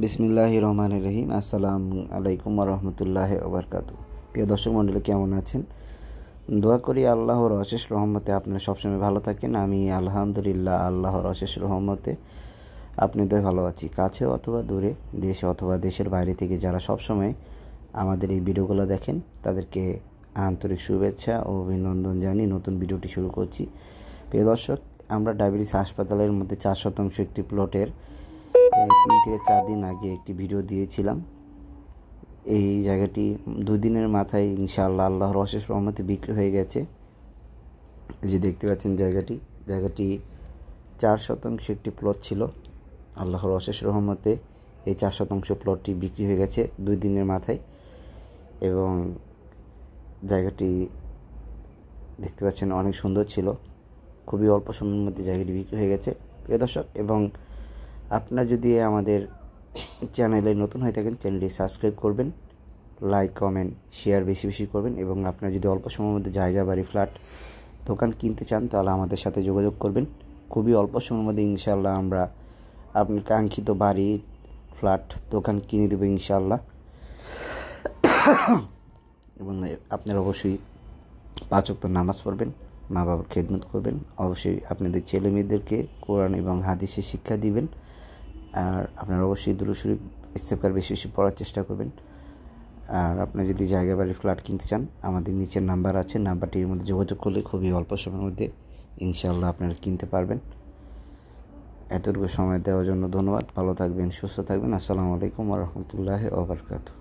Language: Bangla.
বিসমিল্লাহ রহমান রহিম আসসালাম আলাইকুম রহমতুল্লাহ ওবরকাত প্রিয় দর্শক মণ্ডলী কেমন আছেন দোয়া করি আল্লাহর অশেষ রহমতে আপনারা সবসময় ভালো থাকেন আমি আলহামদুলিল্লাহ আল্লাহর অশেষ রহমতে আপনি আপনাদের ভালো আছি কাছে অথবা দূরে দেশে অথবা দেশের বাইরে থেকে যারা সবসময় আমাদের এই ভিডিওগুলো দেখেন তাদেরকে আন্তরিক শুভেচ্ছা ও অভিনন্দন জানিয়ে নতুন ভিডিওটি শুরু করছি প্রিয় দর্শক আমরা ডায়াবেটিস হাসপাতালের মধ্যে চার শতাংশ একটি প্লটের তিন থেকে চার দিন আগে একটি ভিডিও দিয়েছিলাম এই জায়গাটি দুদিনের মাথায় ইনশাআল্লাহ আল্লাহর অশেষ রহমতে বিক্রি হয়ে গেছে যে দেখতে পাচ্ছেন জায়গাটি জায়গাটি চার শতাংশ একটি প্লট ছিল আল্লাহর অশেষ রহমতে এই চার শতাংশ প্লটটি বিক্রি হয়ে গেছে দুই দিনের মাথায় এবং জায়গাটি দেখতে পাচ্ছেন অনেক সুন্দর ছিল খুবই অল্প সময়ের মধ্যে জায়গাটি বিক্রি হয়ে গেছে প্রিয় দর্শক এবং আপনার যদি আমাদের চ্যানেলে নতুন হয়ে থাকেন চ্যানেলটি সাবস্ক্রাইব করবেন লাইক কমেন্ট শেয়ার বেশি বেশি করবেন এবং আপনার যদি অল্প সময়ের মধ্যে জায়গা বাড়ি ফ্ল্যাট দোকান কিনতে চান তাহলে আমাদের সাথে যোগাযোগ করবেন খুবই অল্প সময়ের মধ্যে ইনশাল্লাহ আমরা আপনার কাঙ্ক্ষিত বাড়ি ফ্ল্যাট দোকান কিনে দেবো ইনশাল্লাহ এবং আপনারা অবশ্যই পাঁচ অক্ত নামাজ পড়বেন মা বাবার খেদমত করবেন অবশ্যই আপনাদের ছেলে মেয়েদেরকে কোরআন এবং হাদিসে শিক্ষা দিবেন আর আপনারা অবশ্যই দুরু শরীফ ইস্তেফকার বেশি বেশি পড়ার চেষ্টা করবেন আর আপনি যদি জায়গা বাড়ির ফ্ল্যাট কিনতে চান আমাদের নিচের নাম্বার আছে নাম্বারটির মধ্যে যোগাযোগ করলে খুবই অল্প সময়ের মধ্যে ইনশাল্লাহ আপনারা কিনতে পারবেন এতটুকু সময় দেওয়ার জন্য ধন্যবাদ ভালো থাকবেন সুস্থ থাকবেন আসসালামু আলাইকুম রহমতুল্লাহ ওবরকাতু